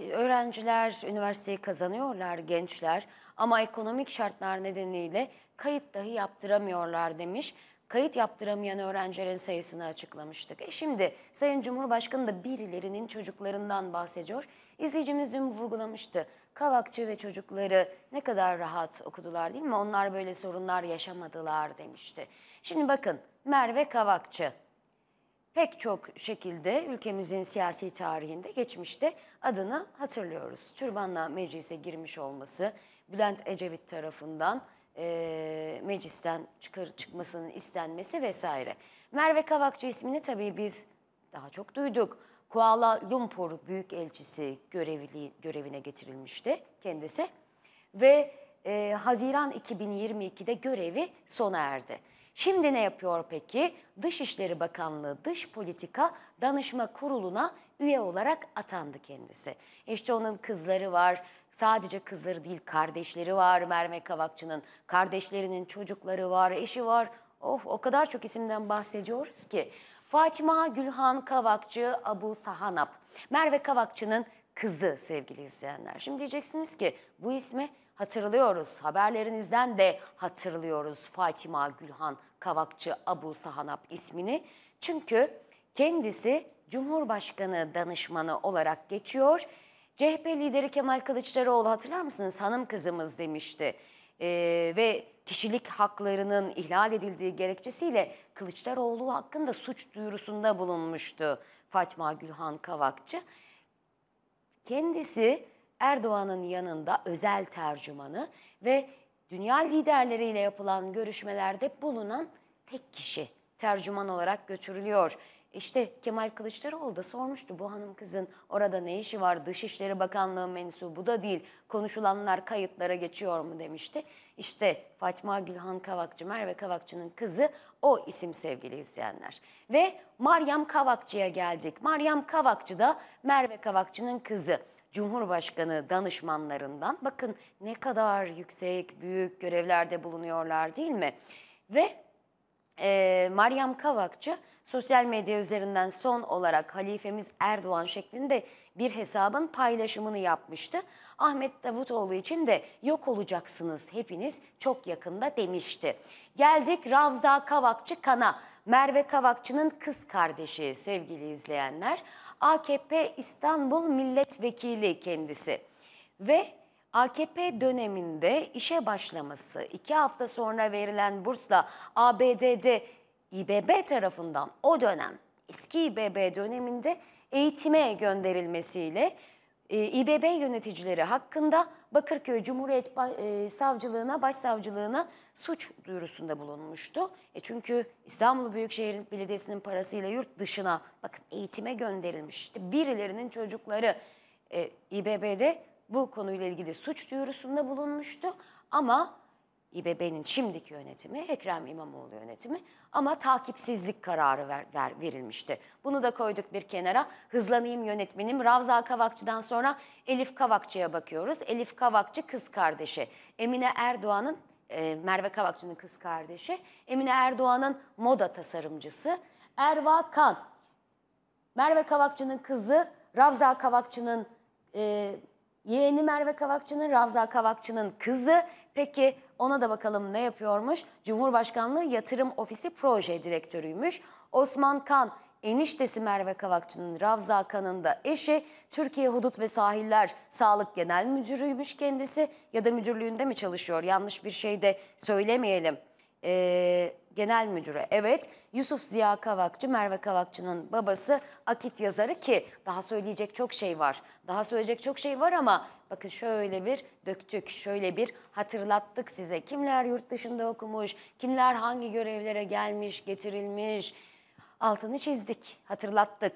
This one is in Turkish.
Ee, öğrenciler üniversiteyi kazanıyorlar, gençler ama ekonomik şartlar nedeniyle kayıt dahi yaptıramıyorlar demiş. Kayıt yaptıramayan öğrencilerin sayısını açıklamıştık. E şimdi Sayın Cumhurbaşkanı da birilerinin çocuklarından bahsediyor. İzleyicimiz dün vurgulamıştı. Kavakçı ve çocukları ne kadar rahat okudular değil mi? Onlar böyle sorunlar yaşamadılar demişti. Şimdi bakın Merve Kavakçı pek çok şekilde ülkemizin siyasi tarihinde geçmişte adını hatırlıyoruz. Türbanla meclise girmiş olması, Bülent Ecevit tarafından e, meclisten çıkar, çıkmasının istenmesi vesaire. Merve Kavakçı ismini tabii biz daha çok duyduk. Kuala Lumpur Büyükelçisi görevli, görevine getirilmişti kendisi ve e, Haziran 2022'de görevi sona erdi. Şimdi ne yapıyor peki? Dışişleri Bakanlığı Dış Politika Danışma Kurulu'na üye olarak atandı kendisi. İşte onun kızları var. Sadece kızları değil kardeşleri var Merve Kavakçı'nın. Kardeşlerinin çocukları var, eşi var. Oh o kadar çok isimden bahsediyoruz ki. Fatma Gülhan Kavakçı Abu Sahanap. Merve Kavakçı'nın kızı sevgili izleyenler. Şimdi diyeceksiniz ki bu ismi hatırlıyoruz. Haberlerinizden de hatırlıyoruz Fatima Gülhan Kavakçı Abu Sahanap ismini. Çünkü kendisi Cumhurbaşkanı danışmanı olarak geçiyor. CHP lideri Kemal Kılıçdaroğlu hatırlar mısınız hanım kızımız demişti. Ee, ve kişilik haklarının ihlal edildiği gerekçesiyle Kılıçdaroğlu hakkında suç duyurusunda bulunmuştu Fatma Gülhan Kavakçı. Kendisi Erdoğan'ın yanında özel tercümanı ve dünya liderleriyle yapılan görüşmelerde bulunan tek kişi tercüman olarak götürülüyor. İşte Kemal Kılıçdaroğlu da sormuştu bu hanım kızın orada ne işi var Dışişleri Bakanlığı mensubu da değil konuşulanlar kayıtlara geçiyor mu demişti. İşte Fatma Gülhan Kavakçı Merve Kavakçı'nın kızı o isim sevgili izleyenler. Ve Maryam Kavakçı'ya geldik. Maryam Kavakçı da Merve Kavakçı'nın kızı. Cumhurbaşkanı danışmanlarından bakın ne kadar yüksek, büyük görevlerde bulunuyorlar değil mi? Ve e, Meryem Kavakçı sosyal medya üzerinden son olarak halifemiz Erdoğan şeklinde bir hesabın paylaşımını yapmıştı. Ahmet Davutoğlu için de yok olacaksınız hepiniz çok yakında demişti. Geldik Ravza Kavakçı Kana. Merve Kavakçı'nın kız kardeşi sevgili izleyenler. AKP İstanbul Milletvekili kendisi ve AKP döneminde işe başlaması, iki hafta sonra verilen bursla ABD'de İBB tarafından o dönem eski İBB döneminde eğitime gönderilmesiyle ee, İBB yöneticileri hakkında Bakırköy Cumhuriyet e, Savcılığına, Başsavcılığına suç duyurusunda bulunmuştu. E çünkü İstanbul Büyükşehir Belediyesi'nin parasıyla yurt dışına bakın eğitime gönderilmiş. İşte birilerinin çocukları e, İBB'de bu konuyla ilgili suç duyurusunda bulunmuştu. Ama İBB'nin şimdiki yönetimi, Ekrem İmamoğlu yönetimi ama takipsizlik kararı ver, ver, verilmişti. Bunu da koyduk bir kenara. Hızlanayım yönetmenim. Ravza Kavakçı'dan sonra Elif Kavakçı'ya bakıyoruz. Elif Kavakçı kız kardeşi. Emine Erdoğan'ın, e, Merve Kavakçı'nın kız kardeşi. Emine Erdoğan'ın moda tasarımcısı. Erva Kan, Merve Kavakçı'nın kızı, Ravza Kavakçı'nın e, yeğeni Merve Kavakçı'nın, Ravza Kavakçı'nın kızı. Peki ona da bakalım ne yapıyormuş? Cumhurbaşkanlığı Yatırım Ofisi Proje Direktörüymüş. Osman Kan eniştesi Merve Kavakçı'nın Ravza Kan'ın da eşi Türkiye Hudut ve Sahiller Sağlık Genel Müdürüymüş kendisi ya da müdürlüğünde mi çalışıyor yanlış bir şey de söylemeyelim. Ee, genel müdürü. Evet Yusuf Ziya Kavakçı, Merve Kavakçı'nın babası Akit yazarı ki daha söyleyecek çok şey var. Daha söyleyecek çok şey var ama bakın şöyle bir döktük, şöyle bir hatırlattık size. Kimler yurt dışında okumuş, kimler hangi görevlere gelmiş, getirilmiş altını çizdik, hatırlattık